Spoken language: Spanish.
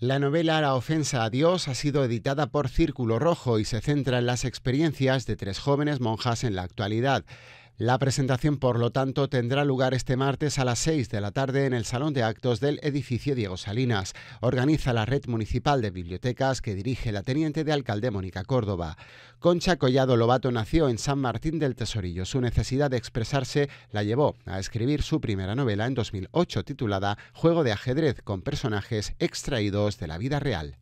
La novela La ofensa a Dios ha sido editada por Círculo Rojo y se centra en las experiencias de tres jóvenes monjas en la actualidad. La presentación, por lo tanto, tendrá lugar este martes a las 6 de la tarde en el Salón de Actos del edificio Diego Salinas. Organiza la Red Municipal de Bibliotecas que dirige la teniente de alcalde Mónica Córdoba. Concha Collado Lobato nació en San Martín del Tesorillo. Su necesidad de expresarse la llevó a escribir su primera novela en 2008 titulada Juego de ajedrez con personajes extraídos de la vida real.